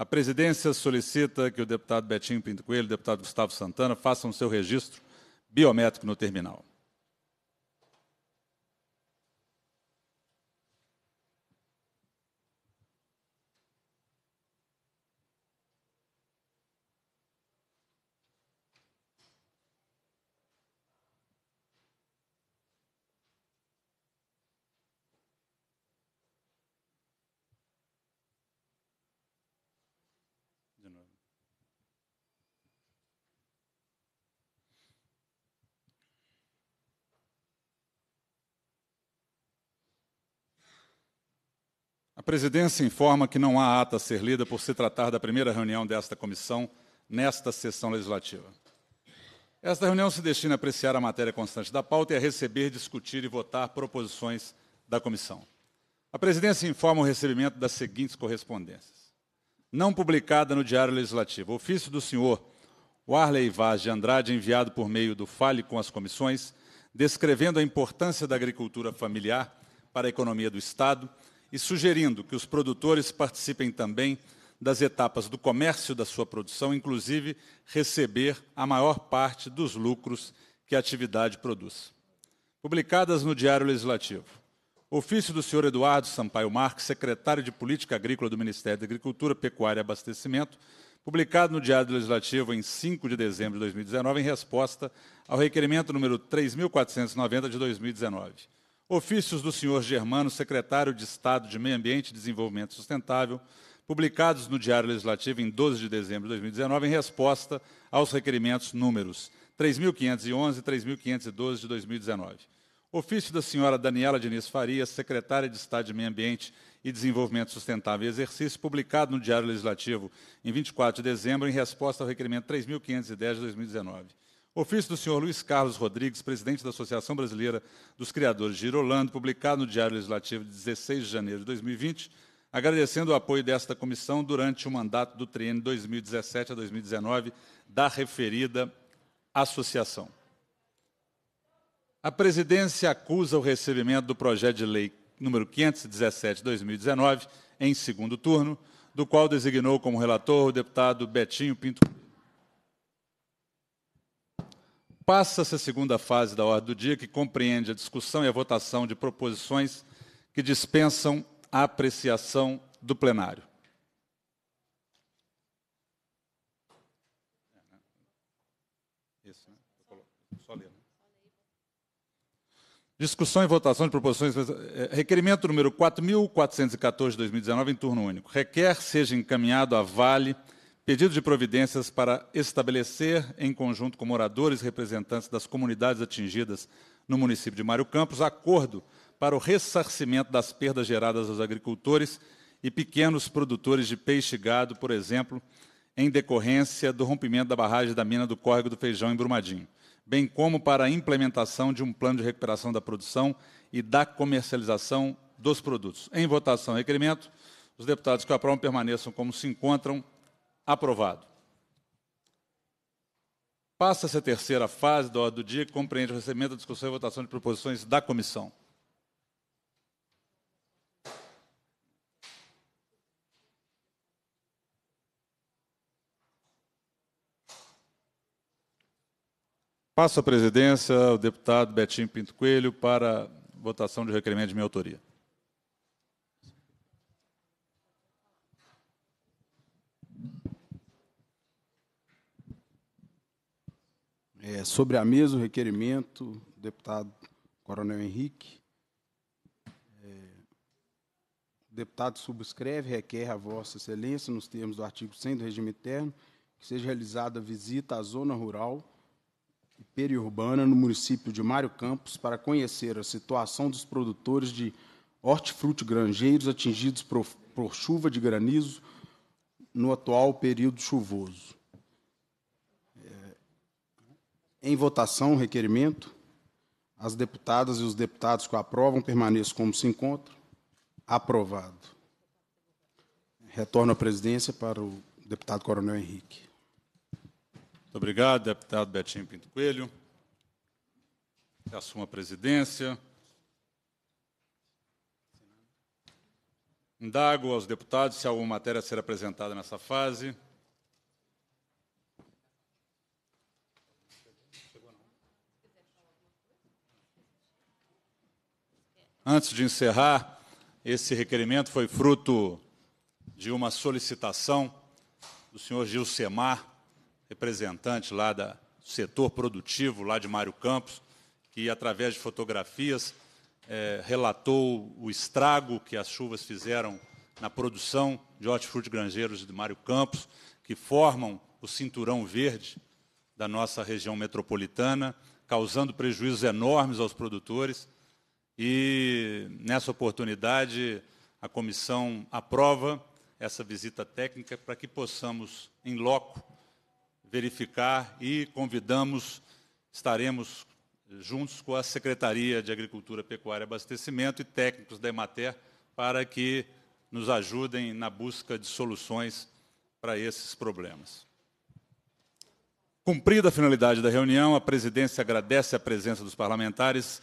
A presidência solicita que o deputado Betinho Pinto Coelho e o deputado Gustavo Santana façam seu registro biométrico no terminal. A presidência informa que não há ata a ser lida por se tratar da primeira reunião desta comissão nesta sessão legislativa. Esta reunião se destina a apreciar a matéria constante da pauta e a receber, discutir e votar proposições da comissão. A presidência informa o recebimento das seguintes correspondências. Não publicada no Diário Legislativo. Ofício do senhor Warley Vaz de Andrade, enviado por meio do Fale com as comissões, descrevendo a importância da agricultura familiar para a economia do Estado e sugerindo que os produtores participem também das etapas do comércio da sua produção, inclusive receber a maior parte dos lucros que a atividade produz. Publicadas no Diário Legislativo. Ofício do senhor Eduardo Sampaio Marques, secretário de Política Agrícola do Ministério da Agricultura, Pecuária e Abastecimento, publicado no Diário Legislativo em 5 de dezembro de 2019, em resposta ao requerimento número 3490 de 2019. Ofícios do senhor Germano, secretário de Estado de Meio Ambiente e Desenvolvimento Sustentável, publicados no Diário Legislativo em 12 de dezembro de 2019, em resposta aos requerimentos números 3.511 e 3.512 de 2019. Ofício da senhora Daniela Diniz Farias, secretária de Estado de Meio Ambiente e Desenvolvimento Sustentável e Exercício, publicado no Diário Legislativo em 24 de dezembro, em resposta ao requerimento 3.510 de 2019. Ofício do senhor Luiz Carlos Rodrigues, presidente da Associação Brasileira dos Criadores de Irolando, publicado no Diário Legislativo de 16 de janeiro de 2020, agradecendo o apoio desta comissão durante o mandato do triênio 2017 a 2019 da referida associação. A presidência acusa o recebimento do projeto de lei número 517/2019 em segundo turno, do qual designou como relator o deputado Betinho Pinto Passa-se a segunda fase da ordem do dia, que compreende a discussão e a votação de proposições que dispensam a apreciação do plenário. Discussão e votação de proposições. É, requerimento número 4.414 de 2019, em turno único. Requer seja encaminhado a Vale Pedido de providências para estabelecer, em conjunto com moradores representantes das comunidades atingidas no município de Mário Campos, acordo para o ressarcimento das perdas geradas aos agricultores e pequenos produtores de peixe e gado, por exemplo, em decorrência do rompimento da barragem da mina do Córrego do Feijão em Brumadinho, bem como para a implementação de um plano de recuperação da produção e da comercialização dos produtos. Em votação, requerimento. Os deputados que aprovam permaneçam como se encontram, Aprovado. Passa-se a terceira fase da ordem do dia, que compreende o recebimento, a discussão e votação de proposições da comissão. Passo a presidência ao deputado Betinho Pinto Coelho para votação de requerimento de minha autoria. É, sobre a mesa, o requerimento, deputado Coronel Henrique. É, o deputado subscreve, requer a Vossa Excelência, nos termos do artigo 100 do regime interno, que seja realizada visita à zona rural e periurbana no município de Mário Campos para conhecer a situação dos produtores de hortifruti granjeiros atingidos por, por chuva de granizo no atual período chuvoso. Em votação, requerimento. As deputadas e os deputados que o aprovam permaneçam como se encontram. Aprovado. Retorno à presidência para o deputado Coronel Henrique. Muito obrigado, deputado Betinho Pinto Coelho. Assumo assuma a presidência. Indago aos deputados se alguma matéria a ser apresentada nessa fase. Antes de encerrar, esse requerimento foi fruto de uma solicitação do senhor Gil Semar, representante lá do setor produtivo, lá de Mário Campos, que, através de fotografias, é, relatou o estrago que as chuvas fizeram na produção de hortifruti grangeiros de Mário Campos, que formam o cinturão verde da nossa região metropolitana, causando prejuízos enormes aos produtores. E, nessa oportunidade, a comissão aprova essa visita técnica para que possamos, em loco, verificar e convidamos, estaremos juntos com a Secretaria de Agricultura, Pecuária e Abastecimento e técnicos da Emater para que nos ajudem na busca de soluções para esses problemas. Cumprida a finalidade da reunião, a presidência agradece a presença dos parlamentares